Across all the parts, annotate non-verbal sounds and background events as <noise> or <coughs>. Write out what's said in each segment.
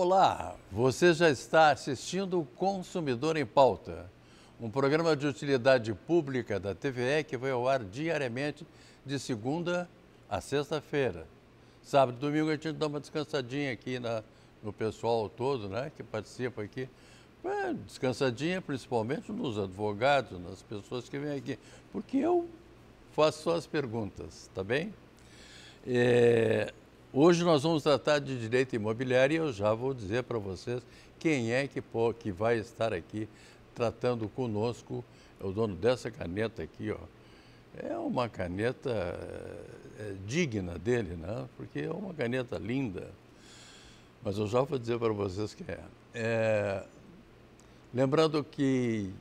Olá, você já está assistindo o Consumidor em Pauta, um programa de utilidade pública da TVE que vai ao ar diariamente de segunda a sexta-feira. Sábado e domingo a gente dá uma descansadinha aqui na, no pessoal todo né, que participa aqui. É, descansadinha principalmente nos advogados, nas pessoas que vêm aqui, porque eu faço só as perguntas, tá bem? É, Hoje nós vamos tratar de direito imobiliário e eu já vou dizer para vocês quem é que, que vai estar aqui tratando conosco. É o dono dessa caneta aqui, ó. É uma caneta eh, é, digna dele, né? Porque é uma caneta linda. Mas eu já vou dizer para vocês que é. é. Lembrando que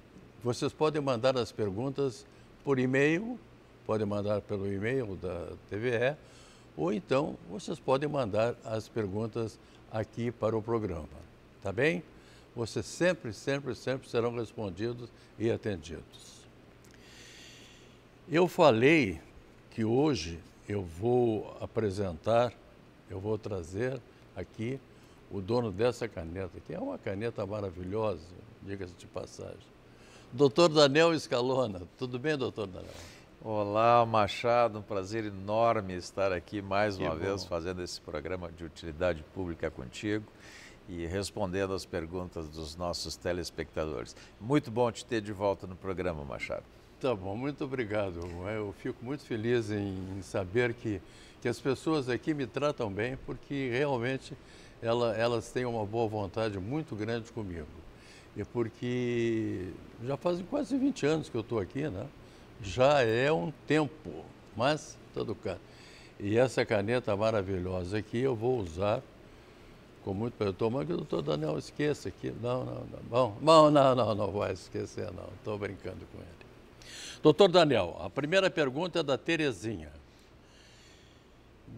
vocês podem mandar as perguntas por e-mail, podem mandar pelo e-mail da TVE ou então vocês podem mandar as perguntas aqui para o programa, tá bem? Vocês sempre, sempre, sempre serão respondidos e atendidos. Eu falei que hoje eu vou apresentar, eu vou trazer aqui o dono dessa caneta, que é uma caneta maravilhosa, diga-se de passagem. Doutor Daniel Escalona. Tudo bem, doutor Daniel? Olá, Machado, um prazer enorme estar aqui mais que uma bom. vez fazendo esse programa de utilidade pública contigo e respondendo às perguntas dos nossos telespectadores. Muito bom te ter de volta no programa, Machado. Tá bom, muito obrigado. Eu fico muito feliz em saber que, que as pessoas aqui me tratam bem, porque realmente ela, elas têm uma boa vontade muito grande comigo. E porque já fazem quase 20 anos que eu estou aqui, né? já é um tempo, mas todo caso. E essa caneta maravilhosa aqui eu vou usar com muito prazer. Tomara que o doutor Daniel esqueça aqui. Não, não, não. Bom, bom não, não, não vai esquecer, não. Estou brincando com ele. Doutor Daniel, a primeira pergunta é da Terezinha.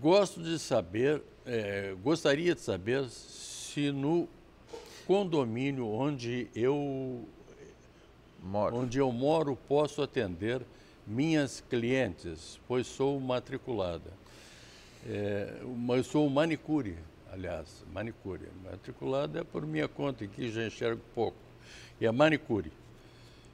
Gosto de saber, é, gostaria de saber se no condomínio onde eu moro. onde eu moro posso atender minhas clientes, pois sou matriculada. É, mas sou manicure, aliás, manicure. Matriculada é por minha conta, que já enxergo pouco. E é manicure.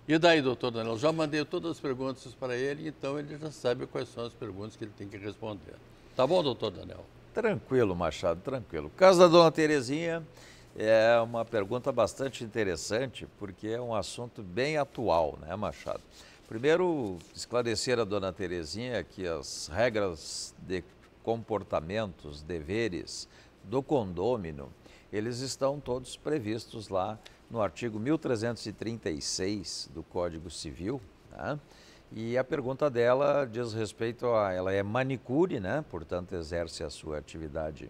E daí, doutor Daniel, já mandei todas as perguntas para ele, então ele já sabe quais são as perguntas que ele tem que responder. Tá bom, doutor Daniel? Tranquilo, Machado, tranquilo. Caso da dona Terezinha, é uma pergunta bastante interessante, porque é um assunto bem atual, né, Machado? Primeiro, esclarecer a dona Terezinha que as regras de comportamentos, deveres do condômino, eles estão todos previstos lá no artigo 1336 do Código Civil. Né? E a pergunta dela diz respeito a. Ela é manicure, né? portanto, exerce a sua atividade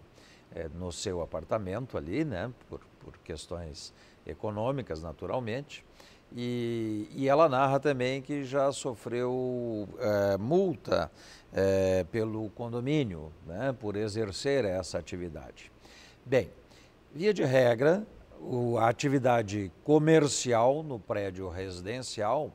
é, no seu apartamento ali, né? por, por questões econômicas, naturalmente. E, e, ela narra também que já sofreu é, multa é, pelo condomínio né, por exercer essa atividade. Bem, via de regra, o, a atividade comercial no prédio residencial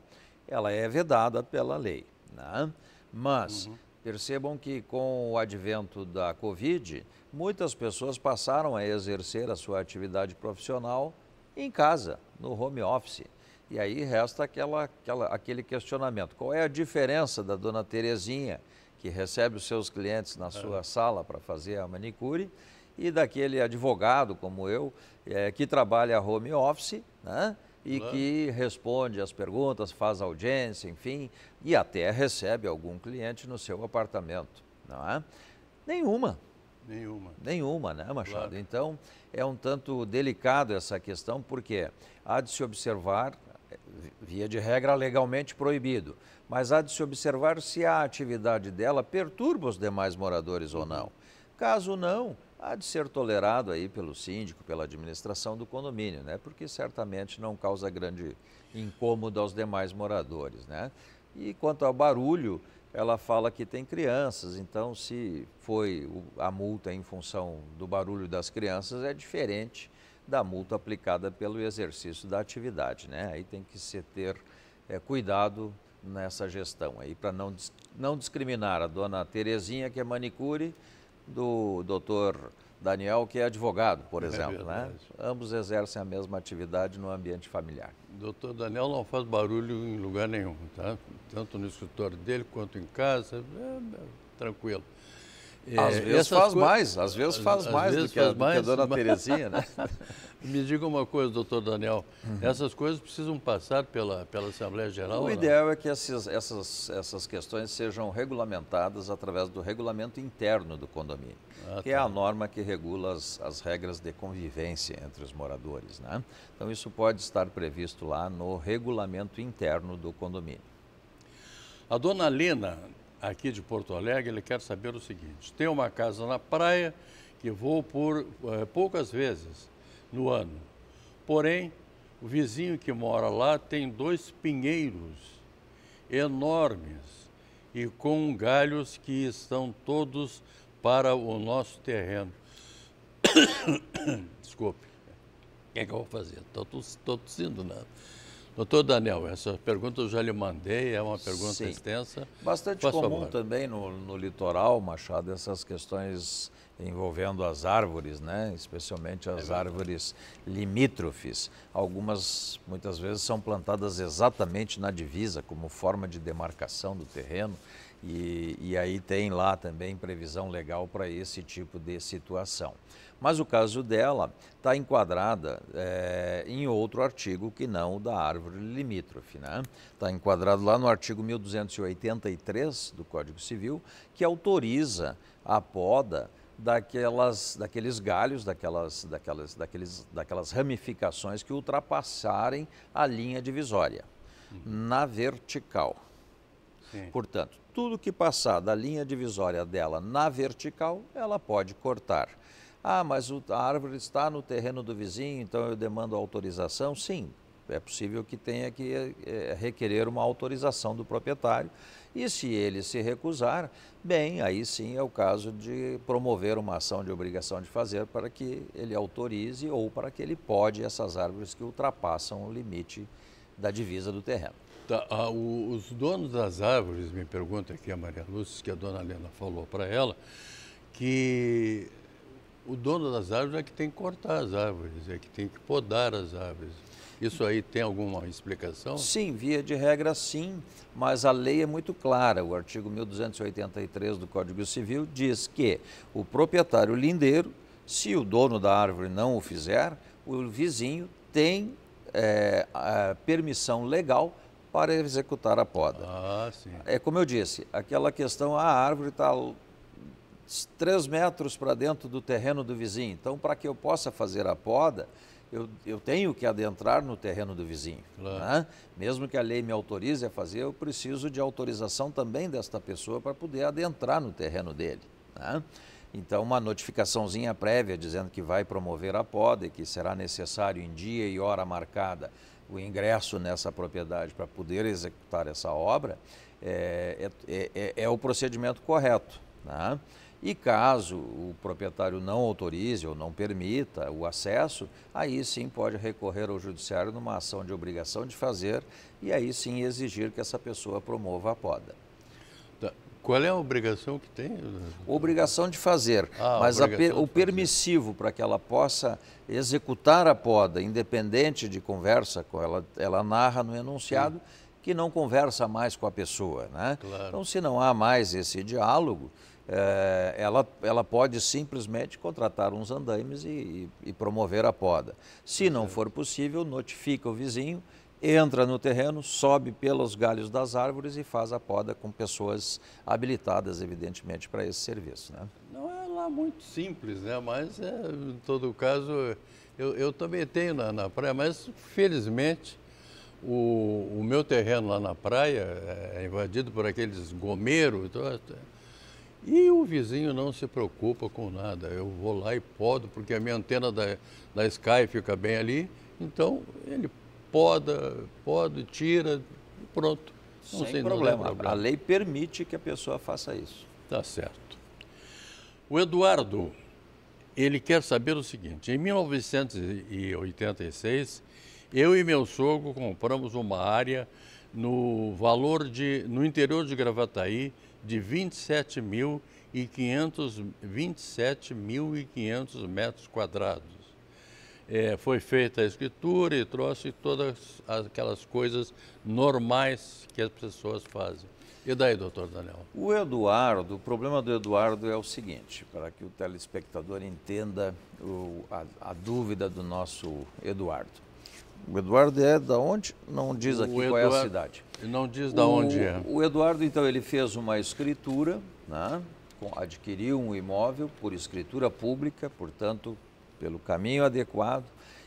ela é vedada pela lei. Né? Mas uhum. percebam que com o advento da Covid, muitas pessoas passaram a exercer a sua atividade profissional em casa, no home office. E aí resta aquela, aquela, aquele questionamento. Qual é a diferença da dona Terezinha, que recebe os seus clientes na é. sua é. sala para fazer a manicure, e daquele advogado como eu, é, que trabalha home office, né? e claro. que responde as perguntas, faz audiência, enfim, e até recebe algum cliente no seu apartamento, não é? Nenhuma. Nenhuma. Nenhuma, né, Machado? Claro. Então, é um tanto delicado essa questão, porque há de se observar via de regra, legalmente proibido. Mas há de se observar se a atividade dela perturba os demais moradores ou não. Caso não, há de ser tolerado aí pelo síndico, pela administração do condomínio, né? Porque certamente não causa grande incômodo aos demais moradores, né? E quanto ao barulho, ela fala que tem crianças, então se foi a multa em função do barulho das crianças é diferente da multa aplicada pelo exercício da atividade. Né? Aí tem que se ter é, cuidado nessa gestão aí, para não, não discriminar a dona Terezinha, que é manicure, do doutor Daniel, que é advogado, por é exemplo. né? Ambos exercem a mesma atividade no ambiente familiar. Doutor Daniel não faz barulho em lugar nenhum, tá? tanto no escritório dele quanto em casa, é, é, tranquilo. É, às vezes faz mais, às vezes faz às mais vezes do, que, faz a, mais, do que a dona Terezinha, né? <laughs> Me diga uma coisa, doutor Daniel, uhum. essas coisas precisam passar pela, pela Assembleia Geral? O ideal é que essas, essas questões sejam regulamentadas através do regulamento interno do condomínio, ah, que é tá. é a norma que regula as, as regras de convivência entre os moradores, né? Então isso pode estar previsto lá no regulamento interno do condomínio. A dona Lena aqui de Porto Alegre, ele quer saber o seguinte: tem uma casa na praia que vou por é, poucas vezes no ano. Porém, o vizinho que mora lá tem dois pinheiros enormes e com galhos que estão todos para o nosso terreno. <coughs> Desculpe. O que é que eu vou fazer? Estou tossindo, né? Doutor Daniel, essa pergunta eu já lhe mandei, é uma pergunta Sim. extensa. Bastante Posso comum falar? também no, no litoral, Machado, essas questões envolvendo as árvores, né? especialmente as é árvores limítrofes. Algumas, muitas vezes, são plantadas exatamente na divisa, como forma de demarcação do terreno. E, e aí tem lá também previsão legal para esse tipo de situação. Mas o caso dela está enquadrada é, em outro artigo que não o da árvore limítrofe. Está né? Tá enquadrado lá no artigo 1283 do Código Civil, que autoriza a poda daquelas, daqueles galhos, daquelas, daquelas, daqueles, daquelas ramificações que ultrapassarem a linha divisória uhum. na vertical. Sim. Portanto, tudo que passar da linha divisória dela na vertical, ela pode cortar. Ah, mas a árvore está no terreno do vizinho, então eu demando autorização? Sim, é possível que tenha que é, requerer uma autorização do proprietário. E se ele se recusar, bem, aí sim é o caso de promover uma ação de obrigação de fazer para que ele autorize ou para que ele pode essas árvores que ultrapassam o limite da divisa do terreno. Tá, ah, o, os donos das árvores, me pergunta aqui a Maria Lúcia, que a dona Helena falou para ela, que o dono das árvores é que tem que cortar as árvores, é que tem que podar as árvores. Isso aí tem alguma explicação? Sim, via de regra sim, mas a lei é muito clara. O artigo 1283 do Código Civil diz que o proprietário lindeiro, se o dono da árvore não o fizer, o vizinho tem é, permissão legal para executar a poda. Ah, é como eu disse, aquela questão, ah, a árvore está 3 metros para dentro do terreno do vizinho. Então, para que eu possa fazer a poda, eu, eu tenho que adentrar no terreno do vizinho. Claro. Né? Mesmo que a lei me autorize a fazer, eu preciso de autorização também desta pessoa para poder adentrar no terreno dele. Né? Então, uma notificaçãozinha prévia dizendo que vai promover a poda e que será necessário em dia e hora marcada o ingresso nessa propriedade para poder executar essa obra é, é, é, é o procedimento correto. Né? E caso o proprietário não autorize ou não permita o acesso, aí sim pode recorrer ao judiciário numa ação de obrigação de fazer e aí sim exigir que essa pessoa promova a poda. Tá. Qual é a obrigação que tem? Obrigação de fazer, ah, mas per, o permissivo para que ela possa executar a poda, independente de conversa com ela, ela narra no enunciado. Sim que não conversa mais com a pessoa. Né? Claro. Então, se não há mais esse diálogo, é, ela, ela pode simplesmente contratar uns andaimes e, e promover a poda. Se não for possível, notifica o vizinho, entra no terreno, sobe pelos galhos das árvores e faz a poda com pessoas habilitadas, evidentemente, para esse serviço. Né? Não é lá muito simples, né? mas é, em todo caso, eu, eu também tenho na, na praia, mas felizmente o, o meu terreno lá na praia é, é invadido por aqueles gomeiros. Então, é, e o vizinho não se preocupa com nada. Eu vou lá e podo, porque a minha antena da, da Sky fica bem ali. Então, ele poda, poda, tira, pronto. Não Sem problema. problema. A lei permite que a pessoa faça isso. Tá certo. O Eduardo, ele quer saber o seguinte. Em 1986, eu e meu sogro compramos uma área no valor de, no interior de Gravataí, de 27.500 metros quadrados. É, foi feita a escritura e trouxe todas aquelas coisas normais que as pessoas fazem. E daí, doutor Daniel? O Eduardo, o problema do Eduardo é o seguinte, para que o telespectador entenda o, a, a dúvida do nosso Eduardo. O Eduardo é da onde? Não diz aqui qual é a cidade. Não diz da o, onde é. O Eduardo, então, ele fez uma escritura, né? adquiriu um imóvel por escritura pública, portanto, pelo caminho adequado.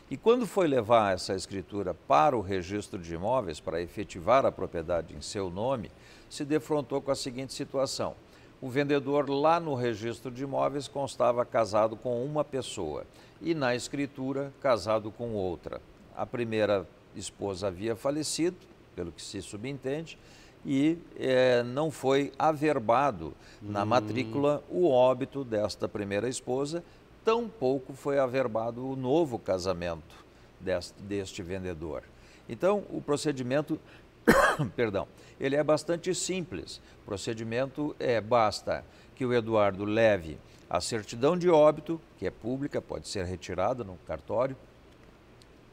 E quando foi levar essa escritura para o registro de imóveis, para efetivar a propriedade em seu nome, se defrontou com a seguinte situação. O vendedor lá no registro de imóveis constava casado com uma pessoa e na escritura casado com outra a primeira esposa havia falecido, pelo que se subentende, e é, não foi averbado na hum. matrícula o óbito desta primeira esposa, tampouco foi averbado o novo casamento deste, deste vendedor. Então, o procedimento, <coughs> perdão, ele é bastante simples. O procedimento é basta que o Eduardo leve a certidão de óbito, que é pública, pode ser retirada no cartório,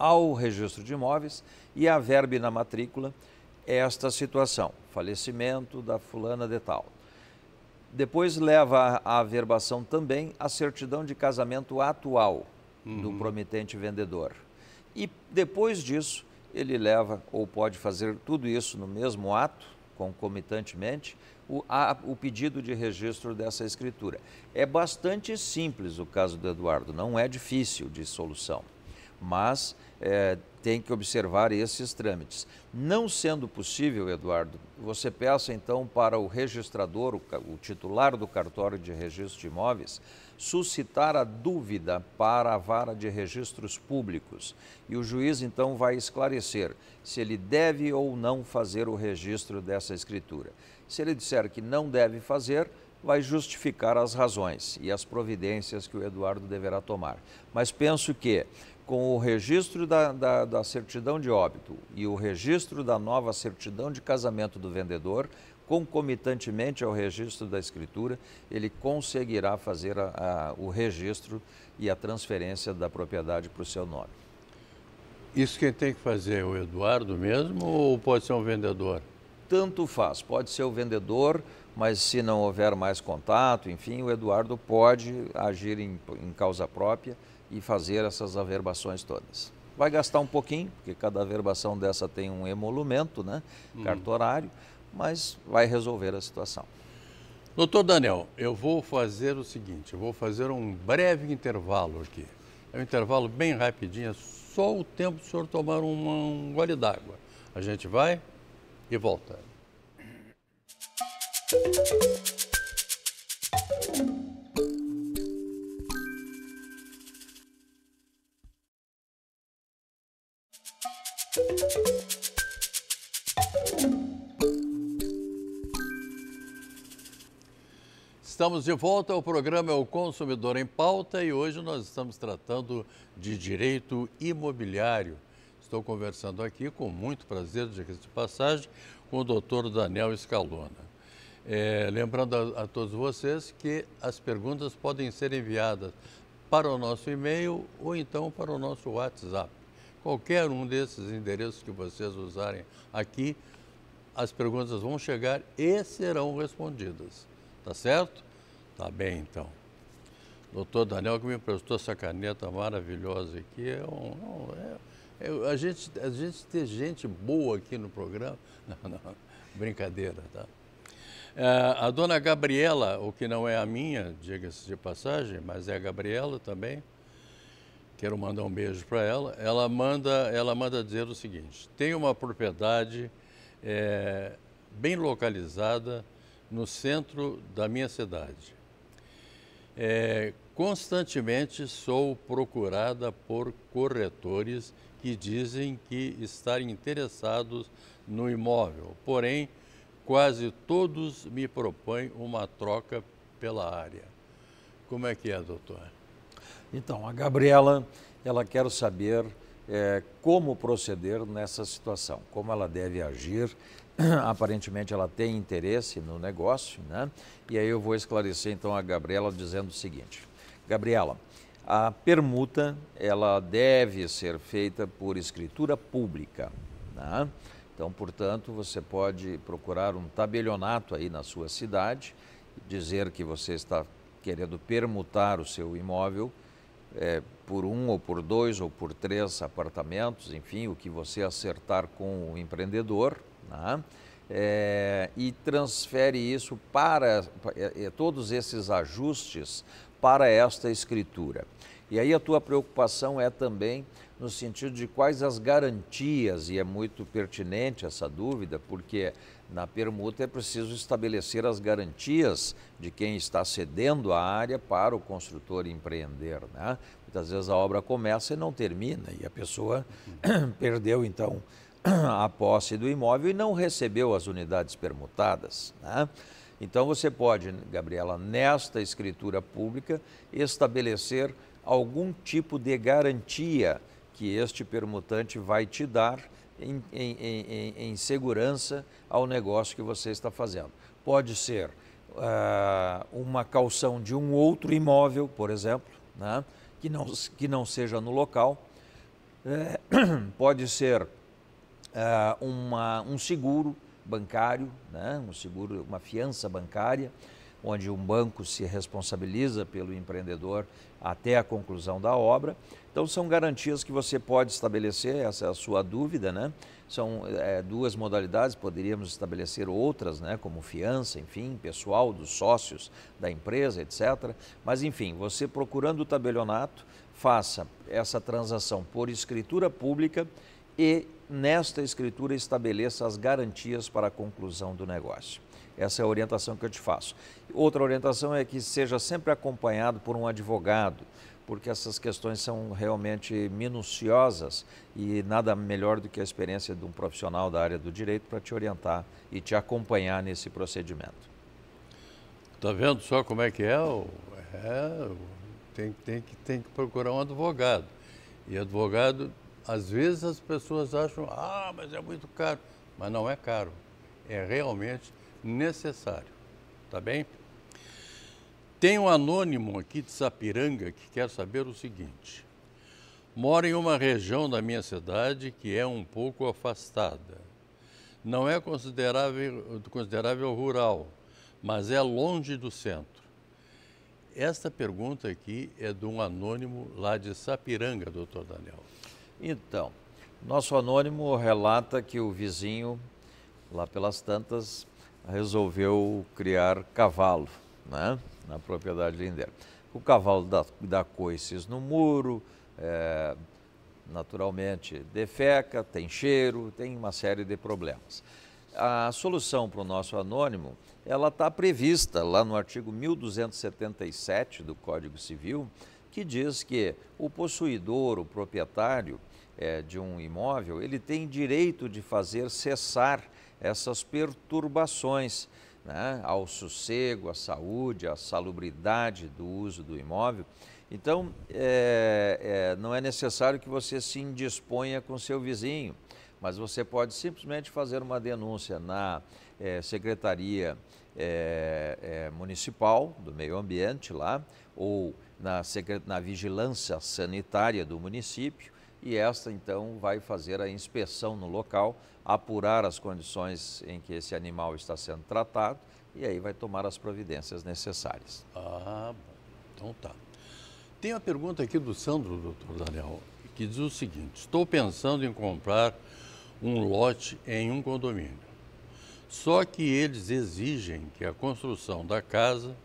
ao registro de imóveis e averbe na matrícula esta situação, falecimento da fulana de tal. Depois leva a averbação também a certidão de casamento atual uhum. do promitente vendedor. E depois disso, ele leva ou pode fazer tudo isso no mesmo ato, concomitantemente, o, a, o pedido de registro dessa escritura. É bastante simples o caso do Eduardo, não é difícil de solução, mas é, tem que observar esses trâmites. Não sendo possível, Eduardo, você peça então para o registrador, o, o titular do cartório de registro de imóveis, suscitar a dúvida para a vara de registros públicos. E o juiz então vai esclarecer se ele deve ou não fazer o registro dessa escritura. Se ele disser que não deve fazer, vai justificar as razões e as providências que o Eduardo deverá tomar. Mas penso que com o registro da, da, da, certidão de óbito e o registro da nova certidão de casamento do vendedor, concomitantemente ao registro da escritura, ele conseguirá fazer a, a, o registro e a transferência da propriedade para o seu nome. Isso quem tem que fazer é o Eduardo mesmo ou pode ser um vendedor? Tanto faz, pode ser o vendedor, mas se não houver mais contato, enfim, o Eduardo pode agir em, em causa própria e fazer essas averbações todas. Vai gastar um pouquinho, porque cada averbação dessa tem um emolumento, né? Hum. Cartorário, mas vai resolver a situação. Doutor Daniel, eu vou fazer o seguinte, eu vou fazer um breve intervalo aqui. É um intervalo bem rapidinho, é só o tempo do senhor tomar um gole d'água. A gente vai e volta. Estamos de volta, o programa é o Consumidor em Pauta e hoje nós estamos tratando de direito imobiliário. Estou conversando aqui com muito prazer, diga de passagem, com o doutor Daniel Escalona. É, lembrando a, a, todos vocês que as perguntas podem ser enviadas para o nosso e-mail ou então para o nosso WhatsApp. Qualquer um desses endereços que vocês usarem aqui, as perguntas vão chegar e serão respondidas. Tá certo? Tá bem, então. Doutor Daniel, que me emprestou essa caneta maravilhosa aqui, é um, é, é, é, a, gente, a gente ter gente boa aqui no programa. <laughs> Não, não, brincadeira, tá? É, a dona Gabriela, o que não é a minha, diga-se de passagem, mas é a Gabriela também, quero mandar um beijo para ela. Ela manda, ela manda dizer o seguinte: tem uma propriedade é, bem localizada no centro da minha cidade. É, constantemente sou procurada por corretores que dizem que estarem interessados no imóvel, porém, quase todos me propõem uma troca pela área. Como é que é, doutor? Então, a Gabriela, ela quer saber é, como proceder nessa situação, como ela deve agir <coughs> aparentemente ela tem interesse no negócio, né? E aí eu vou esclarecer então a Gabriela dizendo o seguinte: Gabriela, a permuta ela deve ser feita por escritura pública, né? Então, portanto, você pode procurar um tabelionato aí na sua cidade, dizer que você está querendo permutar o seu imóvel é, por um ou por dois ou por três apartamentos, enfim, o que você acertar com o empreendedor né? É, e transfere isso para é, é, todos esses ajustes para esta escritura. E aí a tua preocupação é também no sentido de quais as garantias, e é muito pertinente essa dúvida, porque na permuta é preciso estabelecer as garantias de quem está cedendo a área para o construtor empreender. Né? Muitas vezes a obra começa e não termina, e a pessoa <clears throat> perdeu então a posse do imóvel e não recebeu as unidades permutadas. Né? Então você pode, Gabriela, nesta escritura pública, estabelecer algum tipo de garantia que este permutante vai te dar em, em, em, em segurança ao negócio que você está fazendo. Pode ser uh, uma calção de um outro imóvel, por exemplo, né? que, não, que não seja no local. É, <clears throat> pode ser uh, uma, um seguro bancário, né? um seguro, uma fiança bancária, onde um banco se responsabiliza pelo empreendedor até a conclusão da obra. Então são garantias que você pode estabelecer, essa é a sua dúvida, né? São é, duas modalidades, poderíamos estabelecer outras, né? Como fiança, enfim, pessoal, dos sócios da empresa, etc. Mas enfim, você procurando o tabelionato, faça essa transação por escritura pública e nesta escritura estabeleça as garantias para a conclusão do negócio. Essa é a orientação que eu te faço. Outra orientação é que seja sempre acompanhado por um advogado, porque essas questões são realmente minuciosas e nada melhor do que a experiência de um profissional da área do direito para te orientar e te acompanhar nesse procedimento. Tá vendo só como é que é? é tem, tem, que, tem que procurar um advogado. E advogado às vezes as pessoas acham, ah, mas é muito caro. Mas não é caro, é realmente necessário. Tá bem? Tem um anônimo aqui de Sapiranga que quer saber o seguinte: moro em uma região da minha cidade que é um pouco afastada. Não é considerável, considerável rural, mas é longe do centro. Esta pergunta aqui é de um anônimo lá de Sapiranga, doutor Daniel. Então, nosso anônimo relata que o vizinho, lá pelas tantas, resolveu criar cavalo né, na propriedade lindeira. O cavalo dá, dá coices no muro, é, naturalmente defeca, tem cheiro, tem uma série de problemas. A solução para o nosso anônimo, ela está prevista lá no artigo 1277 do Código Civil, que diz que o possuidor, o proprietário, é, de um imóvel, ele tem direito de fazer cessar essas perturbações né, ao sossego, à saúde, à salubridade do uso do imóvel. Então, é, é, não é necessário que você se indisponha com seu vizinho, mas você pode simplesmente fazer uma denúncia na é, Secretaria é, é, Municipal do Meio Ambiente lá, ou na, na Vigilância Sanitária do município, e esta então vai fazer a inspeção no local, apurar as condições em que esse animal está sendo tratado e aí vai tomar as providências necessárias. Ah, bom. Então tá. Tem uma pergunta aqui do Sandro, doutor Daniel, que diz o seguinte: estou pensando em comprar um lote em um condomínio. Só que eles exigem que a construção da casa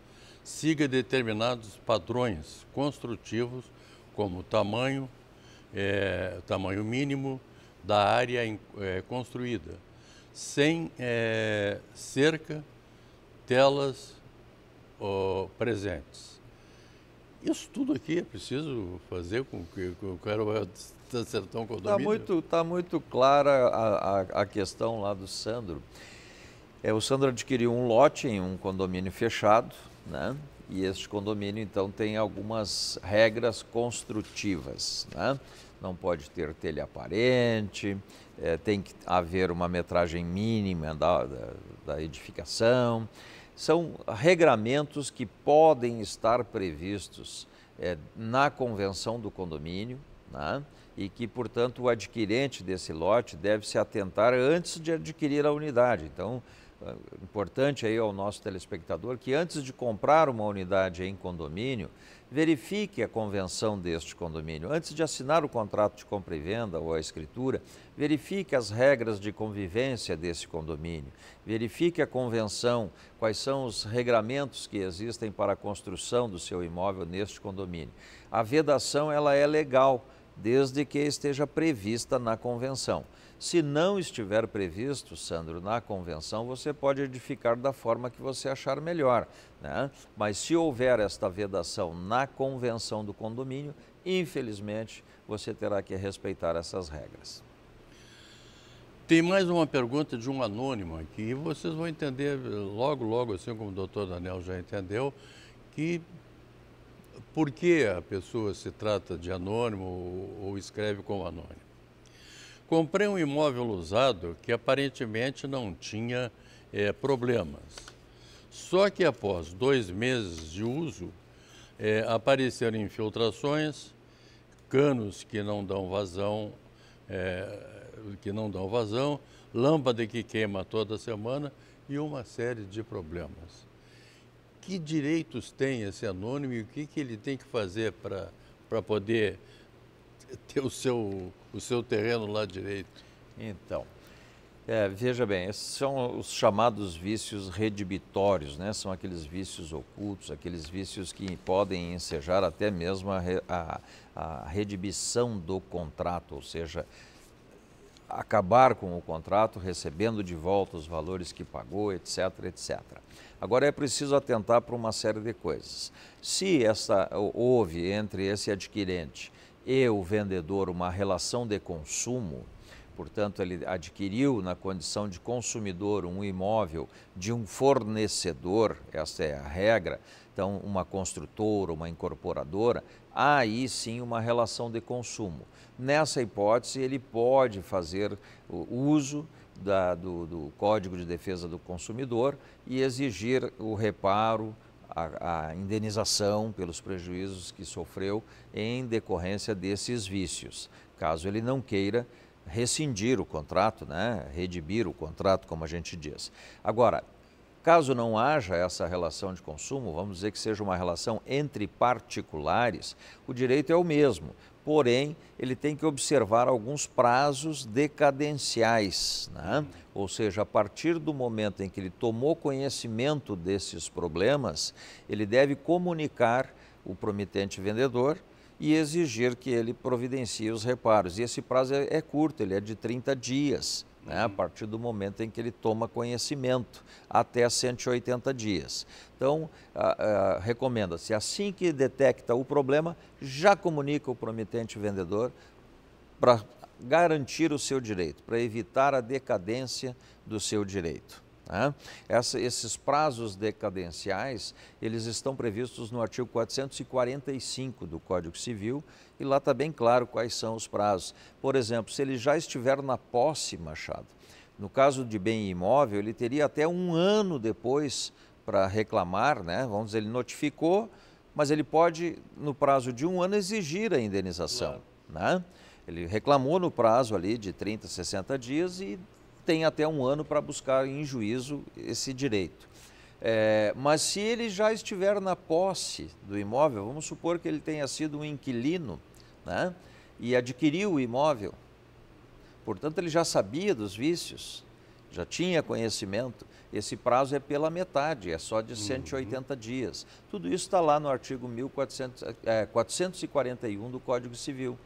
siga determinados padrões construtivos, como tamanho, é, tamanho mínimo da área é, construída, sem é, cerca, telas ó, presentes. Isso tudo aqui é preciso fazer com que, eu quero o <laughs> tão acertar um tá condomínio? Está muito, tá muito clara a, a, a questão lá do Sandro. É, o Sandro adquiriu um lote em um condomínio fechado, né? E este condomínio, então, tem algumas regras construtivas. Né? Não pode ter telha aparente, é, tem que haver uma metragem mínima da, da, da edificação. São regramentos que podem estar previstos é, na convenção do condomínio né? e que, portanto, o adquirente desse lote deve se atentar antes de adquirir a unidade. Então, eh, importante aí ao nosso telespectador que antes de comprar uma unidade em condomínio, verifique a convenção deste condomínio. Antes de assinar o contrato de compra e venda ou a escritura, verifique as regras de convivência desse condomínio. Verifique a convenção, quais são os regramentos que existem para a construção do seu imóvel neste condomínio. A vedação ela é legal desde que esteja prevista na convenção. Se não estiver previsto, Sandro, na convenção, você pode edificar da forma que você achar melhor. Né? Mas se houver esta vedação na convenção do condomínio, infelizmente você terá que respeitar essas regras. Tem mais uma pergunta de um anônimo aqui, e vocês vão entender eh, logo, logo, assim como o doutor Daniel já entendeu, que por que a pessoa se trata de anônimo ou, escreve como anônimo? Comprei um imóvel usado que aparentemente não tinha é, problemas. Só que após dois meses de uso, é, apareceram infiltrações, canos que não dão vazão, é, que não dão vazão, lâmpada que queima toda semana e uma série de problemas que direitos tem esse anônimo e o que, que ele tem que fazer para poder ter o seu, o seu terreno lá direito? Então, é, veja bem, esses são os chamados vícios redibitórios, né? são aqueles vícios ocultos, aqueles vícios que podem ensejar até mesmo a, a, a redibição do contrato, ou seja, acabar com o contrato recebendo de volta os valores que pagou, etc, etc. Agora é preciso atentar para uma série de coisas. Se essa, houve entre esse adquirente e o vendedor uma relação de consumo, portanto, ele adquiriu na condição de consumidor um imóvel de um fornecedor, essa é a regra, então uma construtora, uma incorporadora, aí sim uma relação de consumo. Nessa hipótese, ele pode fazer uso da, do, do, Código de Defesa do Consumidor e exigir o reparo, a, a, indenização pelos prejuízos que sofreu em decorrência desses vícios, caso ele não queira rescindir o contrato, né, redimir o contrato, como a gente diz. Agora, caso não haja essa relação de consumo, vamos dizer que seja uma relação entre particulares, o direito é o mesmo porém ele tem que observar alguns prazos decadenciais, né? ou seja, a partir do momento em que ele tomou conhecimento desses problemas, ele deve comunicar o promitente vendedor e exigir que ele providencie os reparos. E esse prazo é, é curto, ele é de 30 dias né, a partir do momento em que ele toma conhecimento, até 180 dias. Então, recomenda-se, assim que detecta o problema, já comunica o promitente vendedor para garantir o seu direito, para evitar a decadência do seu direito. Né? Essa, esses prazos decadenciais, eles estão previstos no artigo 445 do Código Civil e lá está bem claro quais são os prazos. Por exemplo, se ele já estiver na posse, Machado, no caso de bem imóvel, ele teria até um ano depois para reclamar, né? vamos dizer, ele notificou, mas ele pode, no prazo de um ano, exigir a indenização. Claro. Né? Ele reclamou no prazo ali de 30, 60 dias e tem até um ano para buscar em juízo esse direito. É, mas se ele já estiver na posse do imóvel, vamos supor que ele tenha sido um inquilino né, e adquiriu o imóvel, portanto ele já sabia dos vícios, já tinha conhecimento, esse prazo é pela metade, é só de 180 uhum. dias. Tudo isso está lá no artigo 1400, é, 441 do Código Civil.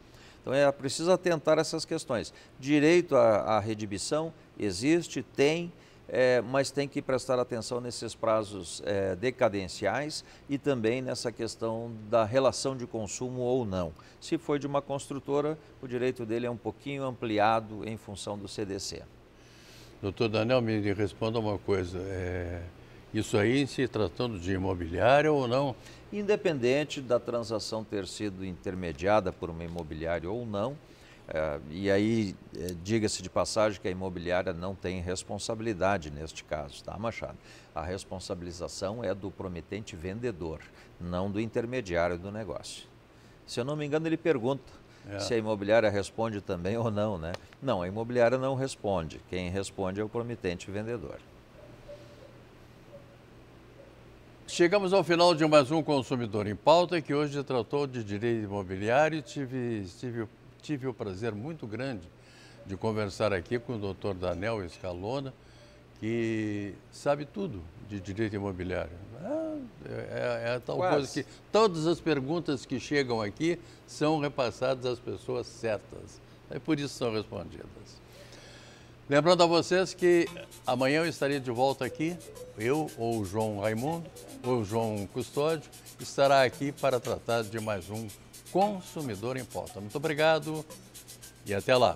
Então é preciso atentar essas questões. Direito à, à redibição existe, tem, é, mas tem que prestar atenção nesses prazos é, decadenciais e também nessa questão da relação de consumo ou não. Se foi de uma construtora, o direito dele é um pouquinho ampliado em função do CDC. Doutor Daniel, me responda uma coisa. É... Isso aí se tratando de imobiliária ou não? Independente da transação ter sido intermediada por uma imobiliária ou não, é, e aí é, diga-se de passagem que a imobiliária não tem responsabilidade neste caso, tá, Machado? A responsabilização é do prometente vendedor, não do intermediário do negócio. Se eu não me engano, ele pergunta é. se a imobiliária responde também ou não, né? Não, a imobiliária não responde. Quem responde é o prometente vendedor. Chegamos ao final de mais um Consumidor em Pauta, que hoje tratou de direito imobiliário. Tive, tive, tive o prazer muito grande de conversar aqui com o doutor Daniel Escalona, que sabe tudo de direito imobiliário. É, é, é tal Quase. coisa que todas as perguntas que chegam aqui são repassadas às pessoas certas. É por isso são respondidas. Lembrando a vocês que amanhã eu estaria de volta aqui, eu ou o João Raimundo, ou o João Custódio, estará aqui para tratar de mais um Consumidor em Pauta. Muito obrigado e até lá.